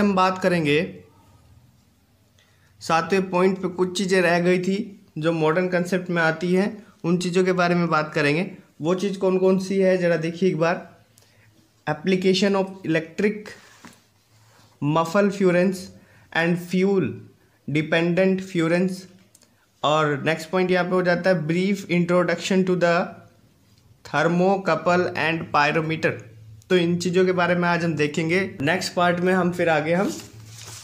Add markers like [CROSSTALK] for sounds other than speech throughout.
हम बात करेंगे सातवें पॉइंट पे कुछ चीज़ें रह गई थी जो मॉडर्न कंसेप्ट में आती हैं उन चीज़ों के बारे में बात करेंगे वो चीज़ कौन कौन सी है ज़रा देखिए एक बार application of electric muffle furnace and fuel dependent furnace और नेक्स्ट पॉइंट यहाँ पे हो जाता है brief introduction to the thermocouple and pyrometer तो इन चीज़ों के बारे में आज हम देखेंगे नेक्स्ट पार्ट में हम फिर आगे हम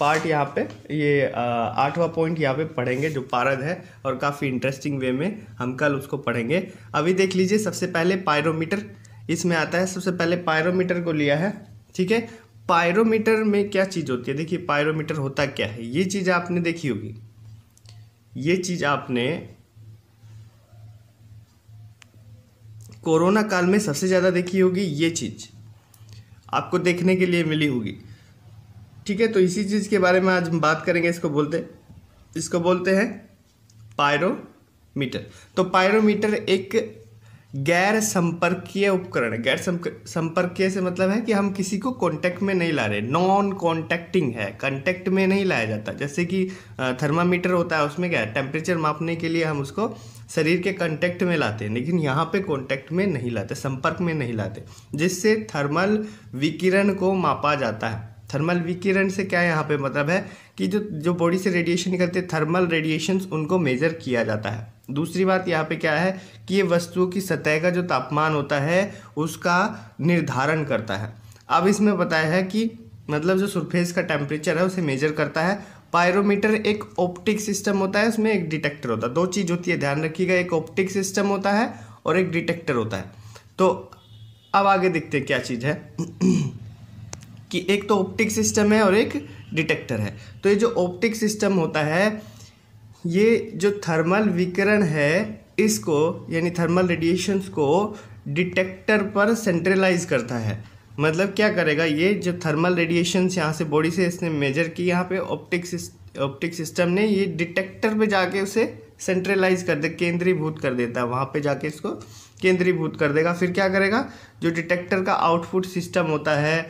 पार्ट यहाँ पे ये आठवां पॉइंट यहाँ पे पढ़ेंगे जो पारद है और काफ़ी इंटरेस्टिंग वे में हम कल उसको पढ़ेंगे अभी देख लीजिए सबसे पहले पायरोमीटर इसमें आता है सबसे पहले पायरोमीटर को लिया है ठीक है पायरोमीटर में क्या चीज़ होती है देखिए पायरोमीटर होता क्या है ये चीज़ आपने देखी होगी ये चीज़ आपने कोरोना काल में सबसे ज़्यादा देखी होगी ये चीज़ आपको देखने के लिए मिली होगी ठीक है तो इसी चीज़ के बारे में आज हम बात करेंगे इसको बोलते इसको बोलते हैं पायरोमीटर तो पायरोमीटर एक गैर संपर्कीय उपकरण है गैर संपर्कीय से मतलब है कि हम किसी को कांटेक्ट में नहीं ला रहे नॉन कांटेक्टिंग है कांटेक्ट में नहीं लाया जाता जैसे कि थर्मामीटर होता है उसमें क्या है टेम्परेचर मापने के लिए हम उसको शरीर के कॉन्टैक्ट में लाते हैं लेकिन यहाँ पे कॉन्टैक्ट में नहीं लाते संपर्क में नहीं लाते जिससे थर्मल विकिरण को मापा जाता है थर्मल विकिरण से क्या यहाँ पे मतलब है कि जो जो बॉडी से रेडिएशन निकलते थर्मल रेडिएशन उनको मेजर किया जाता है दूसरी बात यहाँ पे क्या है कि ये वस्तुओं की सतह का जो तापमान होता है उसका निर्धारण करता है अब इसमें बताया है कि मतलब जो सरफेस का टेम्परेचर है उसे मेजर करता है पायरोमीटर एक ऑप्टिक सिस्टम होता है उसमें एक डिटेक्टर होता है दो चीज़ होती है ध्यान रखिएगा एक ऑप्टिक सिस्टम होता है और एक डिटेक्टर होता है तो अब आगे देखते हैं क्या चीज़ है कि एक तो ऑप्टिक सिस्टम है और एक डिटेक्टर है तो ये जो ऑप्टिक सिस्टम होता है ये जो थर्मल विकिरण है इसको यानी थर्मल रेडिएशंस को डिटेक्टर पर सेंट्रलाइज करता है मतलब क्या करेगा ये जो थर्मल रेडिएशंस यहाँ से बॉडी से इसने मेजर की यहाँ पे ऑप्टिक ऑप्टिक सिस्टम ने ये डिटेक्टर पे जाके उसे सेंट्रलाइज कर दे केंद्रीभूत कर देता है वहाँ पे जाके इसको केंद्रीभूत कर देगा फिर क्या करेगा जो डिटेक्टर का आउटपुट सिस्टम होता है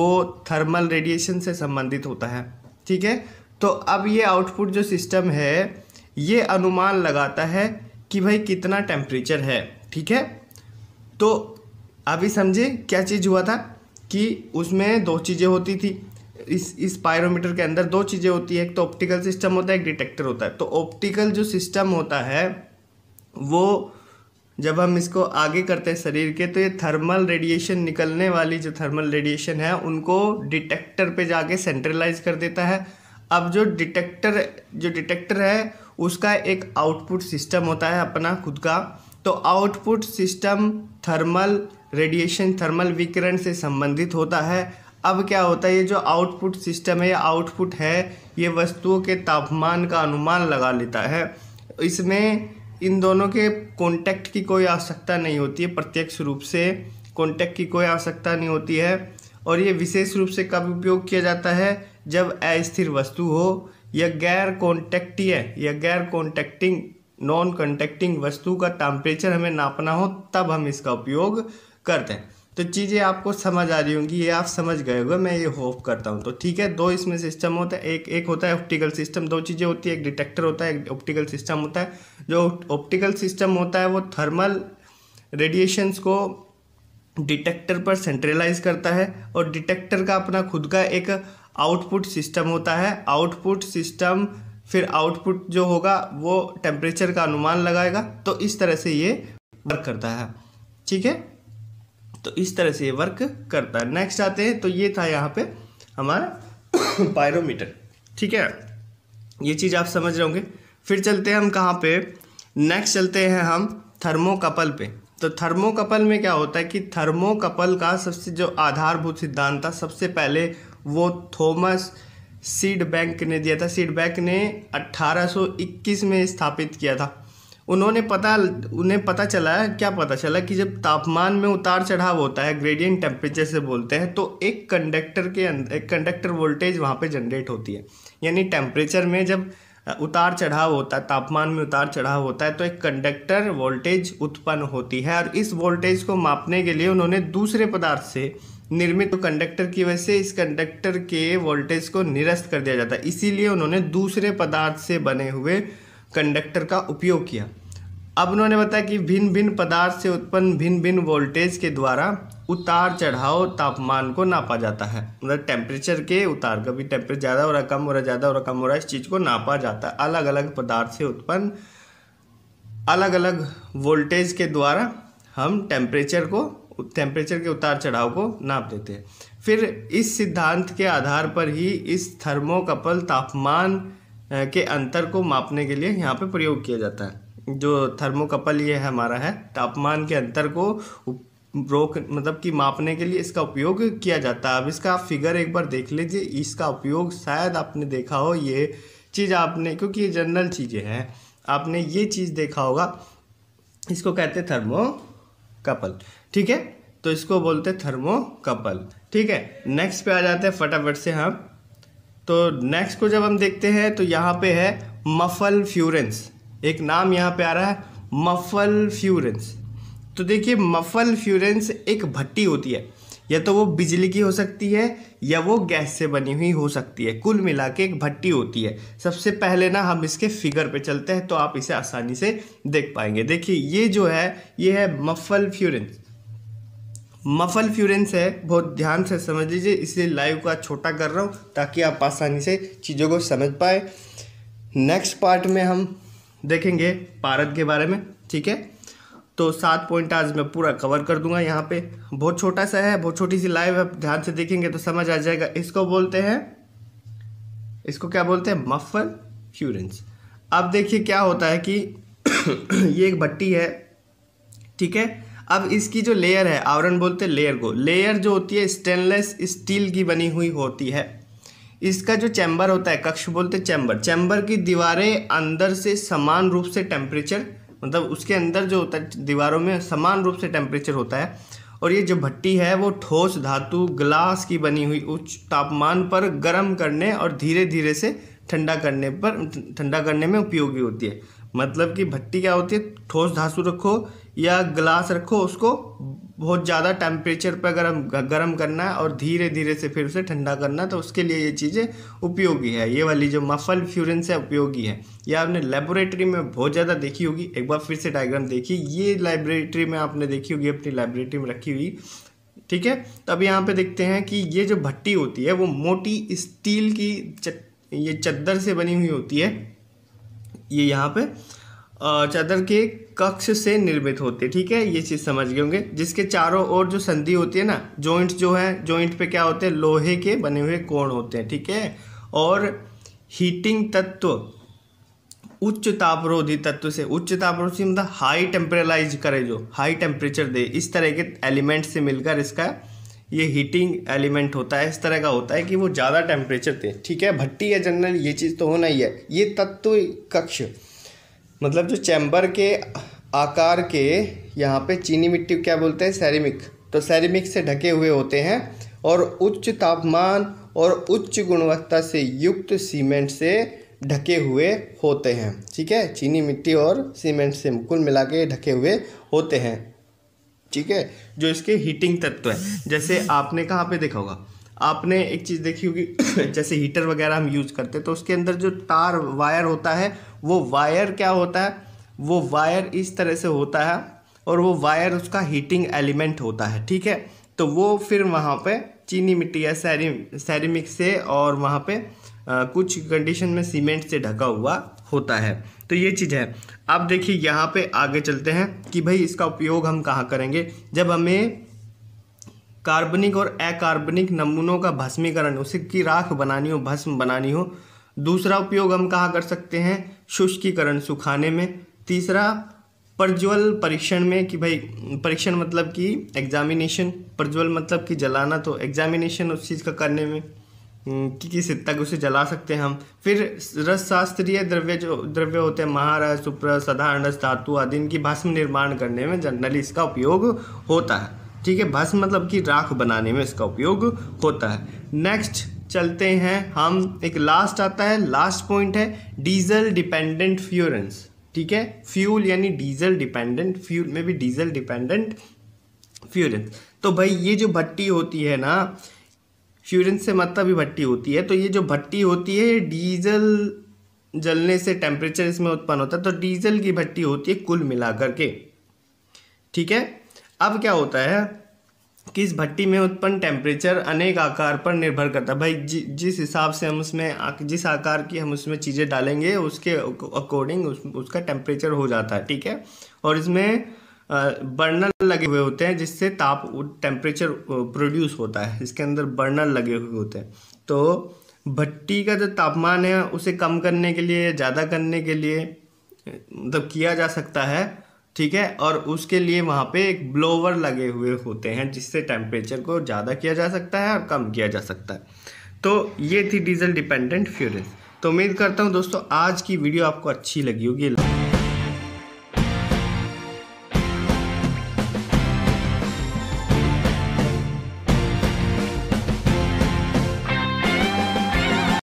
वो थर्मल रेडिएशन से संबंधित होता है ठीक है तो अब ये आउटपुट जो सिस्टम है ये अनुमान लगाता है कि भाई कितना टेम्परेचर है ठीक है तो अभी समझे क्या चीज़ हुआ था कि उसमें दो चीज़ें होती थी इस इस पायरोमीटर के अंदर दो चीज़ें होती है एक तो ऑप्टिकल सिस्टम होता है एक डिटेक्टर होता है तो ऑप्टिकल जो सिस्टम होता है वो जब हम इसको आगे करते हैं शरीर के तो ये थर्मल रेडिएशन निकलने वाली जो थर्मल रेडिएशन है उनको डिटेक्टर पे जाके सेंट्रलाइज कर देता है अब जो डिटेक्टर जो डिटेक्टर है उसका एक आउटपुट सिस्टम होता है अपना खुद का तो output system thermal radiation thermal विकिरण से संबंधित होता है अब क्या होता है ये जो आउटपुट सिस्टम है या आउटपुट है ये वस्तुओं के तापमान का अनुमान लगा लेता है इसमें इन दोनों के कॉन्टैक्ट की कोई आवश्यकता नहीं होती है प्रत्यक्ष रूप से कॉन्टैक्ट की कोई आवश्यकता नहीं होती है और ये विशेष रूप से कब उपयोग किया जाता है जब अस्थिर वस्तु हो या गैर कॉन्टैक्टीय या गैर कॉन्टैक्टिंग नॉन कॉन्टैक्टिंग वस्तु का टेम्परेचर हमें नापना हो तब हम इसका उपयोग करते हैं तो चीज़ें आपको समझ आ रही होंगी ये आप समझ गए होगा मैं ये होप करता हूँ तो ठीक है दो इसमें सिस्टम होता है एक एक होता है ऑप्टिकल सिस्टम दो चीज़ें होती है एक डिटेक्टर होता है एक ऑप्टिकल सिस्टम होता है जो ऑप्टिकल सिस्टम होता है वो थर्मल रेडिएशंस को डिटेक्टर पर सेंट्रलाइज करता है और डिटेक्टर का अपना खुद का एक आउटपुट सिस्टम होता है आउटपुट सिस्टम फिर आउटपुट जो होगा वो टेम्परेचर का अनुमान लगाएगा तो इस तरह से ये वर्क करता है ठीक है तो इस तरह से ये वर्क करता है नेक्स्ट आते हैं तो ये था यहाँ पे हमारा पायरोमीटर [COUGHS] ठीक है ये चीज़ आप समझ रहे होंगे फिर चलते हैं हम कहाँ पे नेक्स्ट चलते हैं हम थर्मोकपल पे तो थर्मोकपल में क्या होता है कि थर्मोकपल का सबसे जो आधारभूत सिद्धांत था सबसे पहले वो थॉमस सीड बैंक ने दिया था सीड बैंक ने 1821 में स्थापित किया था उन्होंने पता उन्हें पता चला क्या पता चला कि जब तापमान में उतार चढ़ाव होता है ग्रेडियंट टेम्परेचर से बोलते हैं तो एक कंडक्टर के अंदर एक कंडक्टर वोल्टेज वहाँ पे जनरेट होती है यानी टेम्परेचर में जब उतार चढ़ाव होता है तापमान में उतार चढ़ाव होता है तो एक कंडक्टर वोल्टेज उत्पन्न होती है और इस वोल्टेज को मापने के लिए उन्होंने दूसरे पदार्थ से निर्मित कंडक्टर तो की वजह से इस कंडक्टर के वोल्टेज को निरस्त कर दिया जाता है इसीलिए उन्होंने दूसरे पदार्थ से बने हुए कंडक्टर का उपयोग किया अब उन्होंने बताया कि भिन्न भिन्न पदार्थ से उत्पन्न भिन्न भिन्न वोल्टेज के द्वारा उतार चढ़ाव तापमान को नापा जाता है मतलब टेम्परेचर के उतार कभी टेम्परेचर ज़्यादा हो रहा कम हो रहा ज़्यादा हो रहा कम हो रहा इस चीज़ को नापा जाता है अलग अलग पदार्थ से उत्पन्न अलग अलग वोल्टेज के द्वारा हम टेम्परेचर को टेम्परेचर के उतार चढ़ाव को नाप देते हैं फिर इस सिद्धांत के आधार पर ही इस थर्मोकपल तापमान के अंतर को मापने के लिए यहाँ पे प्रयोग किया जाता है जो थर्मोकपल ये हमारा है तापमान के अंतर को रोक मतलब कि मापने के लिए इसका उपयोग किया जाता है अब इसका आप फिगर एक बार देख लीजिए इसका उपयोग शायद आपने देखा हो ये चीज़ आपने क्योंकि ये जनरल चीज़ें हैं आपने ये चीज़ देखा होगा इसको कहते हैं थर्मोकपल ठीक है तो इसको बोलते थर्मो थर्मोकपल ठीक है नेक्स्ट पे आ जाते हैं फटाफट से हम तो नेक्स्ट को जब हम देखते हैं तो यहाँ पे है मफल फ्यूरेंस एक नाम यहाँ पे आ रहा है मफल फ्यूरेंस तो देखिए मफल फ्यूरेंस एक भट्टी होती है या तो वो बिजली की हो सकती है या वो गैस से बनी हुई हो सकती है कुल मिला के एक भट्टी होती है सबसे पहले ना हम इसके फिगर पे चलते हैं तो आप इसे आसानी से देख पाएंगे देखिए ये जो है ये है मफल फ्यूरेंस मफल फ्यूरेंस है बहुत ध्यान से समझ लीजिए इसलिए लाइव का छोटा कर रहा हूँ ताकि आप आसानी से चीज़ों को समझ पाए नेक्स्ट पार्ट में हम देखेंगे पारद के बारे में ठीक है तो सात पॉइंट आज मैं पूरा कवर कर दूंगा यहाँ पे बहुत छोटा सा है बहुत छोटी सी लाइव है ध्यान से देखेंगे तो समझ आ जाएगा इसको बोलते हैं इसको क्या बोलते हैं मफल फ्यूरेंस अब देखिए क्या होता है कि [COUGHS] ये एक भट्टी है ठीक है अब इसकी जो लेयर है आवरण बोलते हैं लेयर को लेयर जो होती है स्टेनलेस स्टील की बनी हुई होती है इसका जो चैम्बर होता है कक्ष बोलते चैम्बर चैम्बर की दीवारें अंदर से समान रूप से टेम्परेचर मतलब उसके अंदर जो होता है दीवारों में समान रूप से टेम्परेचर होता है और ये जो भट्टी है वो ठोस धातु ग्लास की बनी हुई उच्च तापमान पर गर्म करने और धीरे धीरे से ठंडा करने पर ठंडा करने में उपयोगी होती है मतलब कि भट्टी क्या होती है ठोस धातु रखो या ग्लास रखो उसको बहुत ज़्यादा टेम्परेचर पर गर्म गर्म करना है और धीरे धीरे से फिर उसे ठंडा करना है तो उसके लिए ये चीज़ें उपयोगी है ये वाली जो मफल फ्यूरेंस है उपयोगी है ये आपने लेबोरेटरी में बहुत ज़्यादा देखी होगी एक बार फिर से डायग्राम देखिए ये लाइब्रेटरी में आपने देखी होगी अपनी लाइब्रेटरी में रखी हुई ठीक है तो अब यहाँ पे देखते हैं कि ये जो भट्टी होती है वो मोटी स्टील की ये चद्दर से बनी हुई होती है ये यहाँ पे चादर के कक्ष से निर्मित होते हैं ठीक है ये चीज़ समझ गए होंगे जिसके चारों ओर जो संधि होती है ना जॉइंट जो है जॉइंट पे क्या होते हैं लोहे के बने हुए कोण होते हैं ठीक है और हीटिंग तत्व उच्च तापरोधी तत्व से उच्च तापरोधी मतलब हाई टेम्परेलाइज करे जो हाई टेम्परेचर दे इस तरह के एलिमेंट से मिलकर इसका ये हीटिंग एलिमेंट होता है इस तरह का होता है कि वो ज़्यादा टेम्परेचर दे ठीक है भट्टी या जनरल ये चीज़ तो होना ही है ये तत्व कक्ष मतलब जो चैम्बर के आकार के यहाँ पे चीनी मिट्टी क्या बोलते हैं सैरिमिक तो सैरिमिक से ढके हुए होते हैं और उच्च तापमान और उच्च गुणवत्ता से युक्त सीमेंट से ढके हुए होते हैं ठीक है चीनी मिट्टी और सीमेंट से कुल मिला के ढके हुए होते हैं ठीक है जो इसके हीटिंग तत्व है जैसे आपने कहाँ पे देखा होगा आपने एक चीज़ देखी होगी [COUGHS] जैसे हीटर वगैरह हम यूज़ करते हैं तो उसके अंदर जो तार वायर होता है वो वायर क्या होता है वो वायर इस तरह से होता है और वो वायर उसका हीटिंग एलिमेंट होता है ठीक है तो वो फिर वहाँ पे चीनी मिट्टी या सैरी सैरिमिक से और वहाँ पे आ, कुछ कंडीशन में सीमेंट से ढका हुआ होता है तो ये चीज़ है अब देखिए यहाँ पे आगे चलते हैं कि भाई इसका उपयोग हम कहाँ करेंगे जब हमें कार्बनिक और अकार्बनिक नमूनों का भस्मीकरण उसे की राख बनानी हो भस्म बनानी हो दूसरा उपयोग हम कहाँ कर सकते हैं शुष्कीकरण सुखाने में तीसरा प्रज्वल परीक्षण में कि भाई परीक्षण मतलब कि एग्जामिनेशन प्रज्वल मतलब कि जलाना तो एग्जामिनेशन उस चीज़ का करने में कि किस हद तक उसे जला सकते हैं हम फिर रस शास्त्रीय द्रव्य जो द्रव्य होते हैं महारस सुप्रस साधारण रस धातु आदि इनकी भस्म निर्माण करने में जनरली इसका उपयोग होता है ठीक है भस्म मतलब कि राख बनाने में इसका उपयोग होता है नेक्स्ट चलते हैं हम एक लास्ट आता है लास्ट पॉइंट है डीजल डिपेंडेंट फ्यूरेंस ठीक है फ्यूल यानी डीजल डिपेंडेंट फ्यूल में भी डीजल डिपेंडेंट फ्यूरेंस तो भाई ये जो भट्टी होती है ना फ्यूरेंस से मतलब भी भट्टी होती है तो ये जो भट्टी होती है डीजल जलने से टेम्परेचर इसमें उत्पन्न होता है तो डीजल की भट्टी होती है कुल मिलाकर के ठीक है अब क्या होता है किस भट्टी में उत्पन्न टेम्परेचर अनेक आकार पर निर्भर करता है भाई जि, जिस हिसाब से हम उसमें जिस आकार की हम उसमें चीज़ें डालेंगे उसके अकॉर्डिंग उस, उसका टेम्परेचर हो जाता है ठीक है और इसमें बर्नर लगे हुए होते हैं जिससे ताप टेम्परेचर प्रोड्यूस होता है इसके अंदर बर्नर लगे हुए होते हैं तो भट्टी का जो तापमान है उसे कम करने के लिए ज़्यादा करने के लिए मतलब किया जा सकता है ठीक है और उसके लिए वहाँ पे एक ब्लोवर लगे हुए होते हैं जिससे टेम्परेचर को ज़्यादा किया जा सकता है और कम किया जा सकता है तो ये थी डीजल डिपेंडेंट फ्यूरेंस तो उम्मीद करता हूँ दोस्तों आज की वीडियो आपको अच्छी लगी होगी